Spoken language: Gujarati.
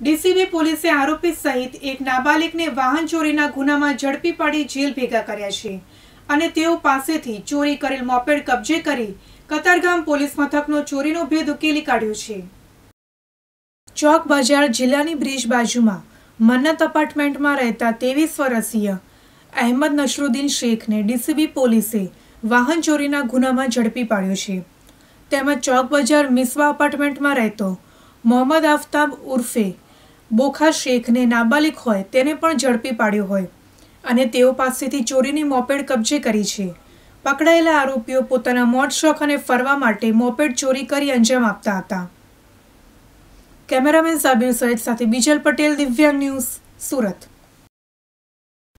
ડીસીબી પોલીસે આરોપી સહિત એક નાબાલિકને વાહન ચોરીના ગુનામાં ઝડપી પાડી જેલ ભેગા કર્યા છે અને તેઓ પાસેથી ચોરી કરેલ મોપેડ કબજે કરી કતારગામ પોલીસ મથકનો ચોરીનો ભેદ ઉકેલી કાઢ્યો છે ચોક બજાર જિલ્લાની બ્રિજ બાજુમાં મન્નત અપાર્ટમેન્ટમાં રહેતા ત્રેવીસ વર્ષીય અહેમદ નસરુદ્દીન શેખને ડીસીબી પોલીસે વાહન ચોરીના ગુનામાં ઝડપી પાડ્યો છે તેમજ ચોક બજાર મિસવા અપાર્ટમેન્ટમાં રહેતો મોહમ્મદ આફતાબ ઉર્ફે બોખા શેખને નાબાલિક હોય તેને પણ ઝડપી પાડ્યો હોય અને તેઓ પાસેથી ચોરીની મોપેડ કબજે કરી છે પકડાયેલા આરોપીઓ પોતાના મોજ શોખ અને ફરવા માટે મોપેડ ચોરી કરી અંજામ આપતા હતા કેમેરામેન સાબિર સૈયદ સાથે બીજલ પટેલ દિવ્યાંગ ન્યૂઝ સુરત